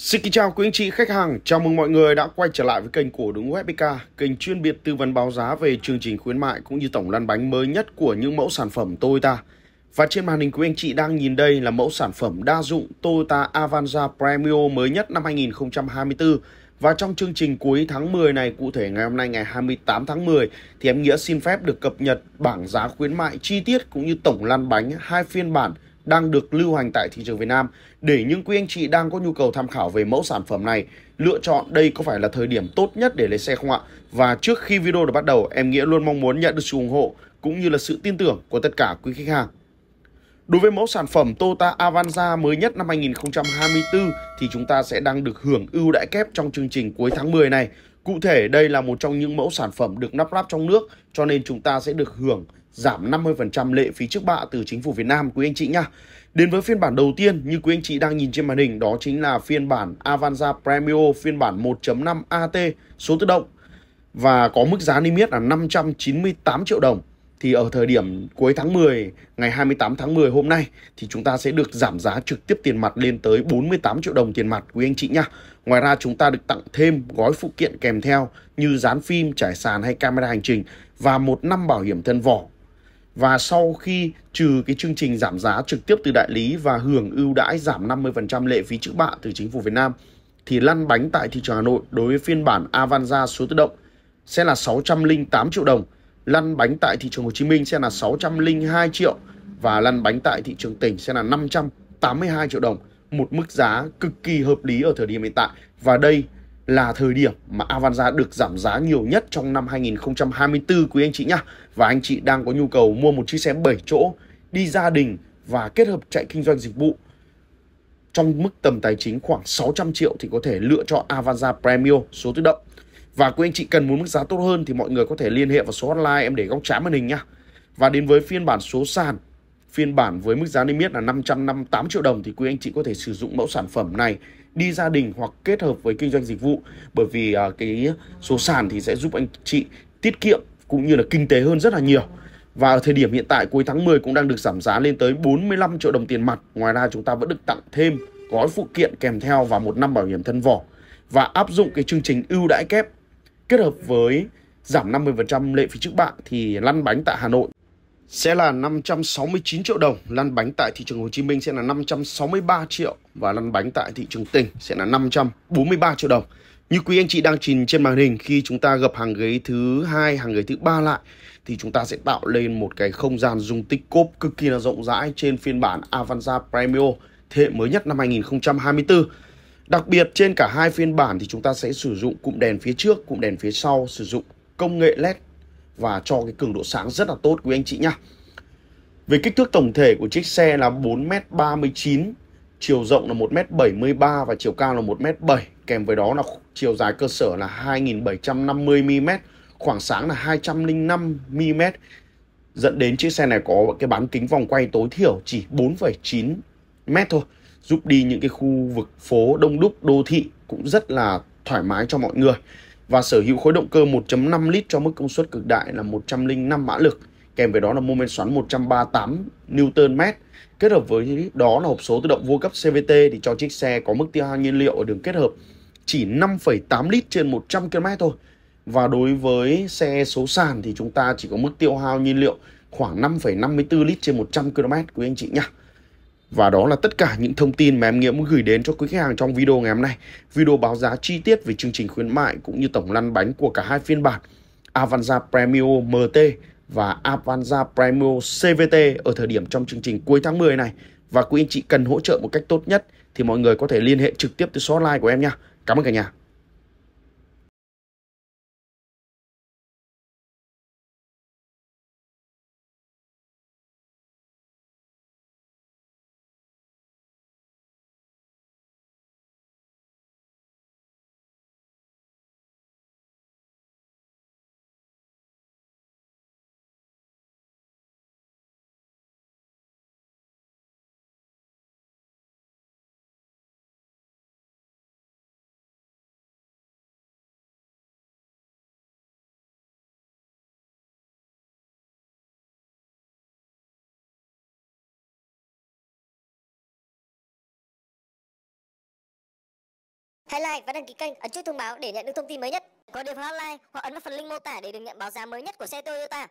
Xin kính chào quý anh chị khách hàng, chào mừng mọi người đã quay trở lại với kênh của đúng FPK, kênh chuyên biệt tư vấn báo giá về chương trình khuyến mại cũng như tổng lăn bánh mới nhất của những mẫu sản phẩm Toyota. Và trên màn hình quý anh chị đang nhìn đây là mẫu sản phẩm đa dụng Toyota Avanza Premio mới nhất năm 2024. Và trong chương trình cuối tháng 10 này, cụ thể ngày hôm nay ngày 28 tháng 10, thì em Nghĩa xin phép được cập nhật bảng giá khuyến mại chi tiết cũng như tổng lăn bánh hai phiên bản đang được lưu hành tại thị trường Việt Nam để những quý anh chị đang có nhu cầu tham khảo về mẫu sản phẩm này lựa chọn đây có phải là thời điểm tốt nhất để lấy xe không ạ? Và trước khi video được bắt đầu, em Nghĩa luôn mong muốn nhận được sự ủng hộ cũng như là sự tin tưởng của tất cả quý khách hàng. Đối với mẫu sản phẩm Toyota Avanza mới nhất năm 2024 thì chúng ta sẽ đang được hưởng ưu đãi kép trong chương trình cuối tháng 10 này. Cụ thể đây là một trong những mẫu sản phẩm được lắp ráp trong nước cho nên chúng ta sẽ được hưởng giảm 50% lệ phí trước bạ từ chính phủ Việt Nam quý anh chị nhá. Đến với phiên bản đầu tiên như quý anh chị đang nhìn trên màn hình đó chính là phiên bản Avanza Premio phiên bản 1.5 AT số tự động và có mức giá niêm yết là 598 triệu đồng. Thì ở thời điểm cuối tháng 10, ngày 28 tháng 10 hôm nay thì chúng ta sẽ được giảm giá trực tiếp tiền mặt lên tới 48 triệu đồng tiền mặt quý anh chị nhá. Ngoài ra chúng ta được tặng thêm gói phụ kiện kèm theo như dán phim, trải sàn hay camera hành trình và một năm bảo hiểm thân vỏ và sau khi trừ cái chương trình giảm giá trực tiếp từ đại lý và hưởng ưu đãi giảm 50% lệ phí trước bạ từ chính phủ Việt Nam thì lăn bánh tại thị trường Hà Nội đối với phiên bản Avanza số tự động sẽ là 608 triệu đồng, lăn bánh tại thị trường Hồ Chí Minh sẽ là 602 triệu và lăn bánh tại thị trường tỉnh sẽ là 582 triệu đồng, một mức giá cực kỳ hợp lý ở thời điểm hiện tại. Và đây là thời điểm mà Avanza được giảm giá nhiều nhất trong năm 2024 quý anh chị nhá. Và anh chị đang có nhu cầu mua một chiếc xe 7 chỗ, đi gia đình và kết hợp chạy kinh doanh dịch vụ trong mức tầm tài chính khoảng 600 triệu thì có thể lựa cho Avanza Premium số tự động. Và quý anh chị cần muốn mức giá tốt hơn thì mọi người có thể liên hệ vào số hotline em để góc trái màn hình nhá. Và đến với phiên bản số sàn Phiên bản với mức giá niêm yết là 558 triệu đồng thì quý anh chị có thể sử dụng mẫu sản phẩm này đi gia đình hoặc kết hợp với kinh doanh dịch vụ bởi vì à, cái số sàn thì sẽ giúp anh chị tiết kiệm cũng như là kinh tế hơn rất là nhiều. Và ở thời điểm hiện tại cuối tháng 10 cũng đang được giảm giá lên tới 45 triệu đồng tiền mặt. Ngoài ra chúng ta vẫn được tặng thêm gói phụ kiện kèm theo và một năm bảo hiểm thân vỏ và áp dụng cái chương trình ưu đãi kép kết hợp với giảm 50% lệ phí trước bạ thì lăn bánh tại Hà Nội sẽ là 569 triệu đồng, lăn bánh tại thị trường Hồ Chí Minh sẽ là 563 triệu và lăn bánh tại thị trường tỉnh sẽ là 543 triệu đồng. Như quý anh chị đang nhìn trên màn hình khi chúng ta gập hàng ghế thứ hai, hàng ghế thứ ba lại thì chúng ta sẽ tạo lên một cái không gian dung tích cốp cực kỳ là rộng rãi trên phiên bản Avanza Premio thế hệ mới nhất năm 2024. Đặc biệt trên cả hai phiên bản thì chúng ta sẽ sử dụng cụm đèn phía trước, cụm đèn phía sau sử dụng công nghệ LED và cho cái cường độ sáng rất là tốt quý anh chị nhá. Về kích thước tổng thể của chiếc xe là 4m39, chiều rộng là 1m73 và chiều cao là 1m7, kèm với đó là chiều dài cơ sở là 2750mm, khoảng sáng là 205mm. Dẫn đến chiếc xe này có cái bán kính vòng quay tối thiểu chỉ 4,9 mét thôi, giúp đi những cái khu vực phố đông đúc đô thị cũng rất là thoải mái cho mọi người và sở hữu khối động cơ 1.5 lít cho mức công suất cực đại là 105 mã lực, kèm với đó là mô men xoắn 138 mét Kết hợp với đó là hộp số tự động vô cấp CVT thì cho chiếc xe có mức tiêu hao nhiên liệu ở đường kết hợp chỉ 5,8 lít trên 100 km thôi. Và đối với xe số sàn thì chúng ta chỉ có mức tiêu hao nhiên liệu khoảng 5,54 lít trên 100 km quý anh chị nhé. Và đó là tất cả những thông tin mà em Nghĩa muốn gửi đến cho quý khách hàng trong video ngày hôm nay. Video báo giá chi tiết về chương trình khuyến mại cũng như tổng lăn bánh của cả hai phiên bản Avanza Premio MT và Avanza Premio CVT ở thời điểm trong chương trình cuối tháng 10 này. Và quý anh chị cần hỗ trợ một cách tốt nhất thì mọi người có thể liên hệ trực tiếp từ số hotline của em nha. Cảm ơn cả nhà. Hãy like và đăng ký kênh, ấn chuông thông báo để nhận được thông tin mới nhất. Có điều online hoặc ấn vào phần link mô tả để được nhận báo giá mới nhất của xe Toyota.